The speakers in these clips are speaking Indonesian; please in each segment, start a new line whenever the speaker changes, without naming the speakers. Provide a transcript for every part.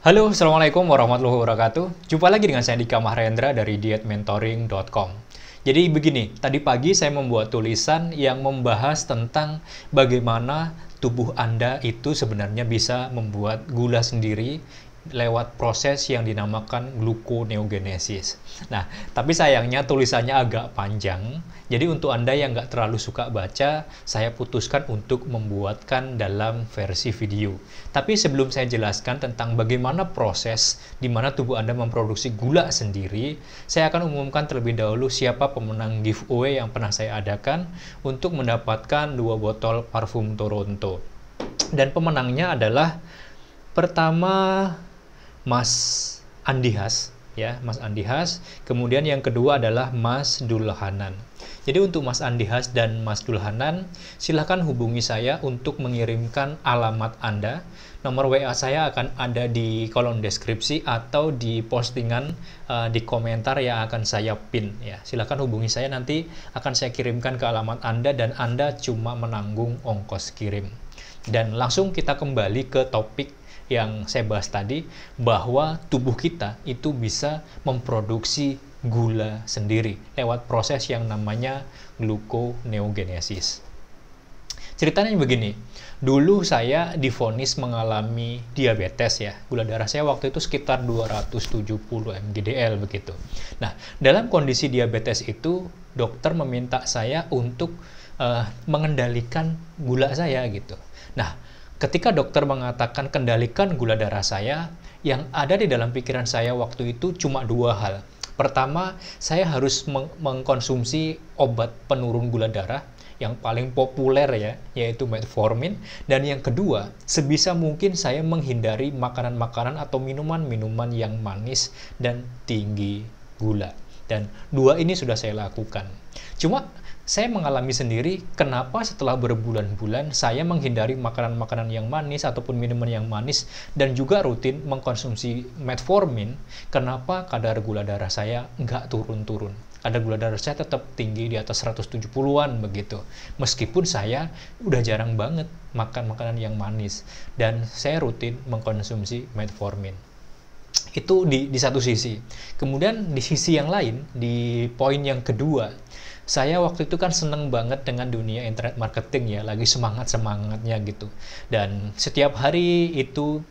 Halo, Assalamualaikum warahmatullahi wabarakatuh. Jumpa lagi dengan saya Dika Mahrendra dari dietmentoring.com. Jadi begini, tadi pagi saya membuat tulisan yang membahas tentang bagaimana tubuh Anda itu sebenarnya bisa membuat gula sendiri lewat proses yang dinamakan gluconeogenesis. Nah, tapi sayangnya tulisannya agak panjang, jadi untuk Anda yang nggak terlalu suka baca, saya putuskan untuk membuatkan dalam versi video. Tapi sebelum saya jelaskan tentang bagaimana proses di mana tubuh Anda memproduksi gula sendiri, saya akan umumkan terlebih dahulu siapa pemenang giveaway yang pernah saya adakan untuk mendapatkan dua botol parfum Toronto. Dan pemenangnya adalah pertama Mas Andihas ya Mas Andihas kemudian yang kedua adalah Mas Dulhanan jadi untuk Mas Andihas dan Mas Dulhanan silahkan hubungi saya untuk mengirimkan alamat Anda nomor WA saya akan ada di kolom deskripsi atau di postingan uh, di komentar yang akan saya pin ya silahkan hubungi saya nanti akan saya kirimkan ke alamat Anda dan Anda cuma menanggung ongkos kirim dan langsung kita kembali ke topik yang saya bahas tadi bahwa tubuh kita itu bisa memproduksi gula sendiri lewat proses yang namanya gluconeogenesis. Ceritanya begini, dulu saya difonis mengalami diabetes ya. Gula darah saya waktu itu sekitar 270 mgdl begitu. Nah, dalam kondisi diabetes itu dokter meminta saya untuk uh, mengendalikan gula saya gitu. Nah, Ketika dokter mengatakan kendalikan gula darah saya, yang ada di dalam pikiran saya waktu itu cuma dua hal. Pertama, saya harus meng mengkonsumsi obat penurun gula darah yang paling populer ya, yaitu metformin. Dan yang kedua, sebisa mungkin saya menghindari makanan-makanan atau minuman-minuman yang manis dan tinggi gula. Dan dua ini sudah saya lakukan. Cuma saya mengalami sendiri kenapa setelah berbulan-bulan saya menghindari makanan-makanan yang manis ataupun minuman yang manis dan juga rutin mengkonsumsi metformin, kenapa kadar gula darah saya nggak turun-turun. Kadar gula darah saya tetap tinggi di atas 170-an begitu. Meskipun saya udah jarang banget makan makanan yang manis dan saya rutin mengkonsumsi metformin. Itu di, di satu sisi. Kemudian di sisi yang lain, di poin yang kedua, saya waktu itu kan seneng banget dengan dunia internet marketing ya, lagi semangat-semangatnya gitu. Dan setiap hari itu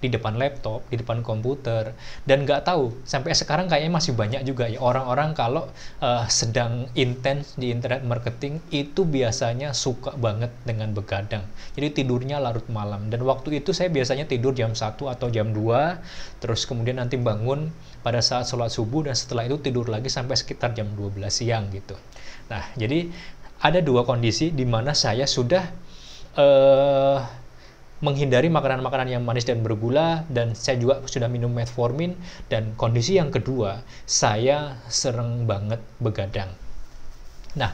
di depan laptop, di depan komputer, dan nggak tahu sampai sekarang kayaknya masih banyak juga ya orang-orang kalau uh, sedang intens di internet marketing itu biasanya suka banget dengan begadang. Jadi tidurnya larut malam dan waktu itu saya biasanya tidur jam 1 atau jam 2, terus kemudian nanti bangun pada saat sholat subuh dan setelah itu tidur lagi sampai sekitar jam 12 siang gitu. Nah, jadi ada dua kondisi di mana saya sudah uh, menghindari makanan-makanan yang manis dan bergula dan saya juga sudah minum metformin dan kondisi yang kedua saya sering banget begadang. Nah,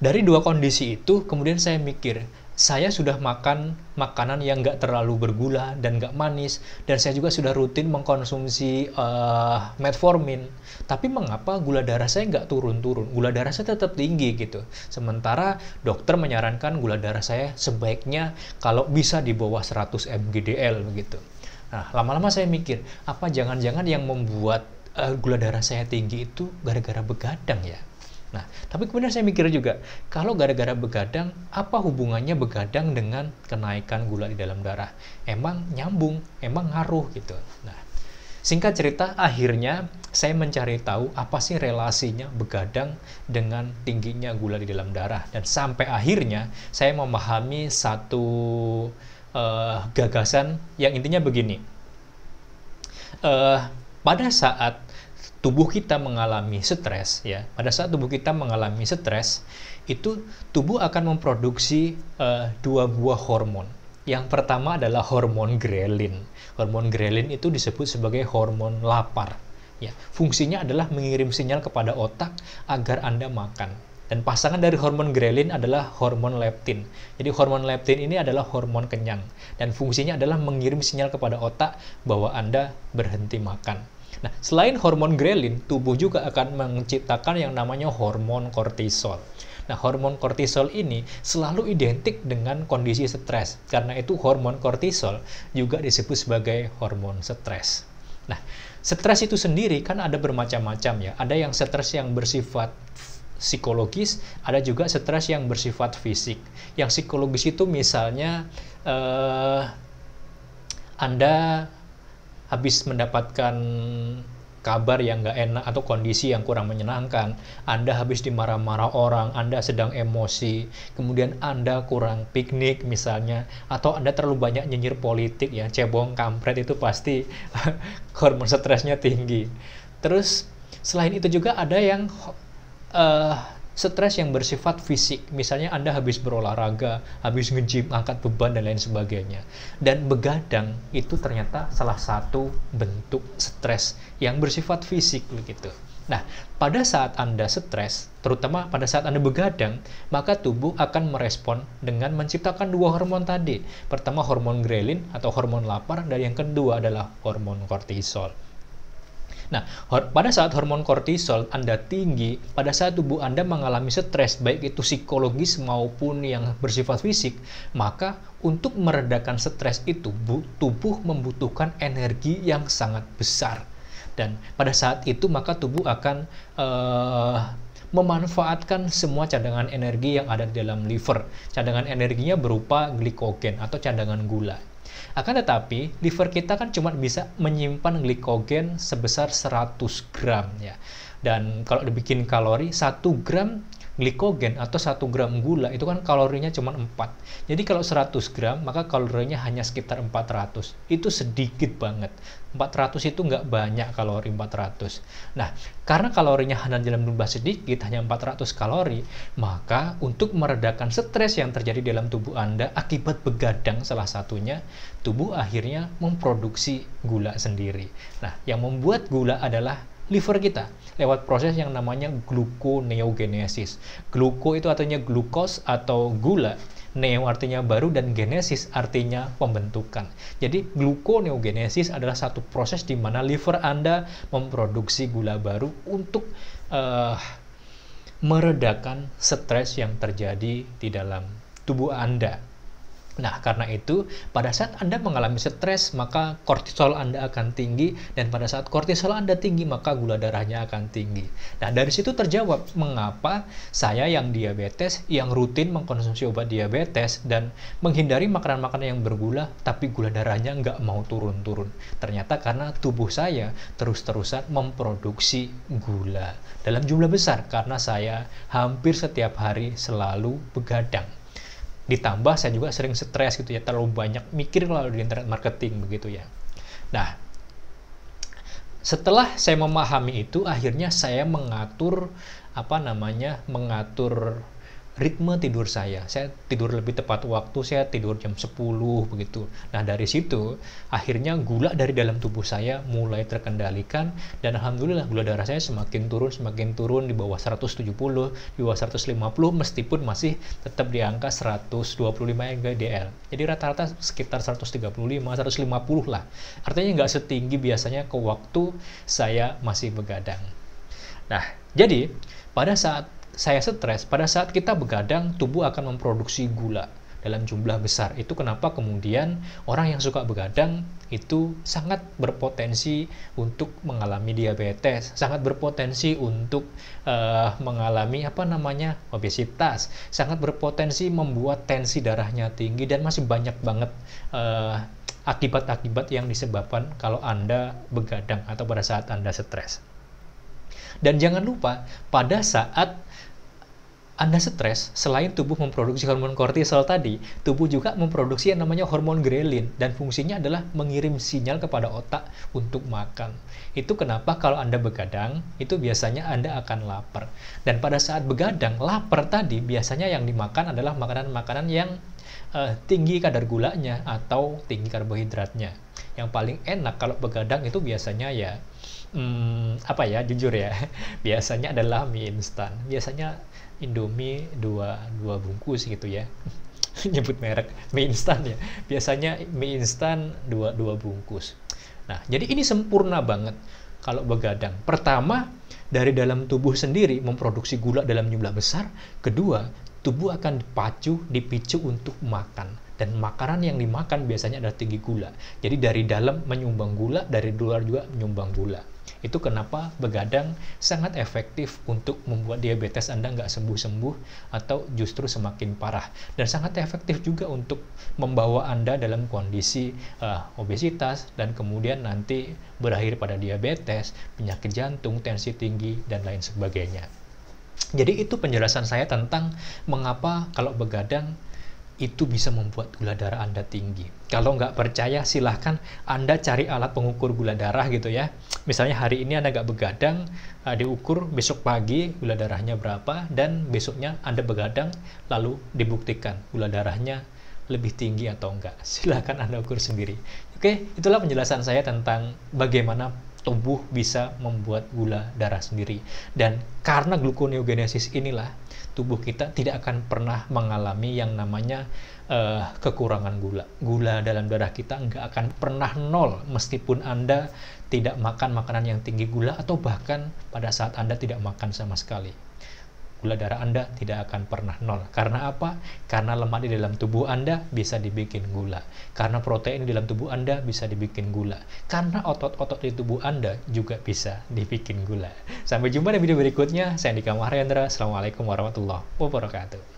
dari dua kondisi itu kemudian saya mikir saya sudah makan makanan yang nggak terlalu bergula dan nggak manis dan saya juga sudah rutin mengkonsumsi uh, metformin tapi mengapa gula darah saya nggak turun-turun gula darah saya tetap tinggi gitu sementara dokter menyarankan gula darah saya sebaiknya kalau bisa di bawah 100 mgdl gitu. nah lama-lama saya mikir apa jangan-jangan yang membuat uh, gula darah saya tinggi itu gara-gara begadang ya Nah, tapi kemudian saya mikir juga, kalau gara-gara begadang, apa hubungannya begadang dengan kenaikan gula di dalam darah? Emang nyambung, emang ngaruh gitu. Nah, singkat cerita, akhirnya saya mencari tahu apa sih relasinya begadang dengan tingginya gula di dalam darah. Dan sampai akhirnya saya memahami satu uh, gagasan yang intinya begini. Uh, pada saat tubuh kita mengalami stres ya pada saat tubuh kita mengalami stres itu tubuh akan memproduksi uh, dua buah hormon yang pertama adalah hormon grelin hormon grelin itu disebut sebagai hormon lapar ya fungsinya adalah mengirim sinyal kepada otak agar anda makan dan pasangan dari hormon grelin adalah hormon leptin. Jadi hormon leptin ini adalah hormon kenyang dan fungsinya adalah mengirim sinyal kepada otak bahwa Anda berhenti makan. Nah, selain hormon grelin, tubuh juga akan menciptakan yang namanya hormon kortisol. Nah, hormon kortisol ini selalu identik dengan kondisi stres. Karena itu hormon kortisol juga disebut sebagai hormon stres. Nah, stres itu sendiri kan ada bermacam-macam ya. Ada yang stres yang bersifat psikologis, ada juga stres yang bersifat fisik. Yang psikologis itu misalnya eh, Anda habis mendapatkan kabar yang nggak enak atau kondisi yang kurang menyenangkan, Anda habis dimarah-marah orang, Anda sedang emosi, kemudian Anda kurang piknik misalnya, atau Anda terlalu banyak nyinyir politik ya, cebong kampret itu pasti hormon stresnya tinggi. Terus selain itu juga ada yang uh, stres yang bersifat fisik, misalnya Anda habis berolahraga, habis nge-gym, angkat beban dan lain sebagainya. Dan begadang itu ternyata salah satu bentuk stres yang bersifat fisik begitu. Nah, pada saat Anda stres, terutama pada saat Anda begadang, maka tubuh akan merespon dengan menciptakan dua hormon tadi. Pertama hormon grelin atau hormon lapar dan yang kedua adalah hormon kortisol. Nah, pada saat hormon kortisol Anda tinggi, pada saat tubuh Anda mengalami stres, baik itu psikologis maupun yang bersifat fisik, maka untuk meredakan stres itu, tubuh membutuhkan energi yang sangat besar. Dan pada saat itu, maka tubuh akan uh, memanfaatkan semua cadangan energi yang ada di dalam liver. Cadangan energinya berupa glikogen atau cadangan gula. Akan tetapi, liver kita kan cuma bisa menyimpan glikogen sebesar 100 gram ya. Dan kalau dibikin kalori, 1 gram glikogen atau 1 gram gula itu kan kalorinya cuma 4. Jadi kalau 100 gram maka kalorinya hanya sekitar 400. Itu sedikit banget. 400 itu nggak banyak kalori 400. Nah, karena kalorinya hanya dalam jumlah sedikit, hanya 400 kalori, maka untuk meredakan stres yang terjadi dalam tubuh Anda akibat begadang salah satunya, tubuh akhirnya memproduksi gula sendiri. Nah, yang membuat gula adalah liver kita lewat proses yang namanya gluconeogenesis. Gluko itu artinya glukos atau gula, neo artinya baru dan genesis artinya pembentukan. Jadi gluconeogenesis adalah satu proses di mana liver Anda memproduksi gula baru untuk uh, meredakan stres yang terjadi di dalam tubuh Anda. Nah, karena itu, pada saat Anda mengalami stres, maka kortisol Anda akan tinggi, dan pada saat kortisol Anda tinggi, maka gula darahnya akan tinggi. Nah, dari situ terjawab mengapa saya yang diabetes, yang rutin mengkonsumsi obat diabetes, dan menghindari makanan-makanan yang bergula, tapi gula darahnya nggak mau turun-turun. Ternyata karena tubuh saya terus-terusan memproduksi gula dalam jumlah besar, karena saya hampir setiap hari selalu begadang ditambah saya juga sering stres gitu ya terlalu banyak mikir kalau di internet marketing begitu ya nah setelah saya memahami itu akhirnya saya mengatur apa namanya mengatur ritme tidur saya. Saya tidur lebih tepat waktu, saya tidur jam 10 begitu. Nah, dari situ akhirnya gula dari dalam tubuh saya mulai terkendalikan dan alhamdulillah gula darah saya semakin turun, semakin turun di bawah 170, di bawah 150 meskipun masih tetap di angka 125 dl. Jadi rata-rata sekitar 135, 150 lah. Artinya nggak setinggi biasanya ke waktu saya masih begadang. Nah, jadi pada saat saya stres, pada saat kita begadang, tubuh akan memproduksi gula dalam jumlah besar. Itu kenapa kemudian orang yang suka begadang itu sangat berpotensi untuk mengalami diabetes, sangat berpotensi untuk uh, mengalami apa namanya obesitas, sangat berpotensi membuat tensi darahnya tinggi dan masih banyak banget akibat eh, akibat-akibat yang disebabkan kalau Anda begadang atau pada saat Anda stres. Dan jangan lupa, pada saat anda stres, selain tubuh memproduksi hormon kortisol tadi, tubuh juga memproduksi yang namanya hormon grelin dan fungsinya adalah mengirim sinyal kepada otak untuk makan. Itu kenapa kalau Anda begadang, itu biasanya Anda akan lapar. Dan pada saat begadang, lapar tadi biasanya yang dimakan adalah makanan-makanan yang uh, tinggi kadar gulanya atau tinggi karbohidratnya. Yang paling enak kalau begadang itu biasanya ya hmm, apa ya, jujur ya. Biasanya adalah mie instan. Biasanya Indomie dua, dua bungkus gitu ya nyebut merek mie instan ya biasanya mie instan dua, dua bungkus nah jadi ini sempurna banget kalau begadang pertama dari dalam tubuh sendiri memproduksi gula dalam jumlah besar kedua tubuh akan dipacu dipicu untuk makan dan makanan yang dimakan biasanya adalah tinggi gula jadi dari dalam menyumbang gula dari luar juga menyumbang gula itu kenapa begadang sangat efektif untuk membuat diabetes Anda nggak sembuh-sembuh atau justru semakin parah. Dan sangat efektif juga untuk membawa Anda dalam kondisi uh, obesitas dan kemudian nanti berakhir pada diabetes, penyakit jantung, tensi tinggi, dan lain sebagainya. Jadi itu penjelasan saya tentang mengapa kalau begadang itu bisa membuat gula darah Anda tinggi. Kalau nggak percaya, silahkan Anda cari alat pengukur gula darah gitu ya. Misalnya hari ini Anda nggak begadang, uh, diukur besok pagi gula darahnya berapa, dan besoknya Anda begadang, lalu dibuktikan gula darahnya lebih tinggi atau enggak. Silahkan Anda ukur sendiri. Oke, itulah penjelasan saya tentang bagaimana tubuh bisa membuat gula darah sendiri. Dan karena gluconeogenesis inilah tubuh kita tidak akan pernah mengalami yang namanya uh, kekurangan gula. Gula dalam darah kita nggak akan pernah nol meskipun Anda tidak makan makanan yang tinggi gula atau bahkan pada saat Anda tidak makan sama sekali gula darah Anda tidak akan pernah nol. Karena apa? Karena lemak di dalam tubuh Anda bisa dibikin gula. Karena protein di dalam tubuh Anda bisa dibikin gula. Karena otot-otot di tubuh Anda juga bisa dibikin gula. Sampai jumpa di video berikutnya. Saya Andika Mahrendra. Assalamualaikum warahmatullahi wabarakatuh.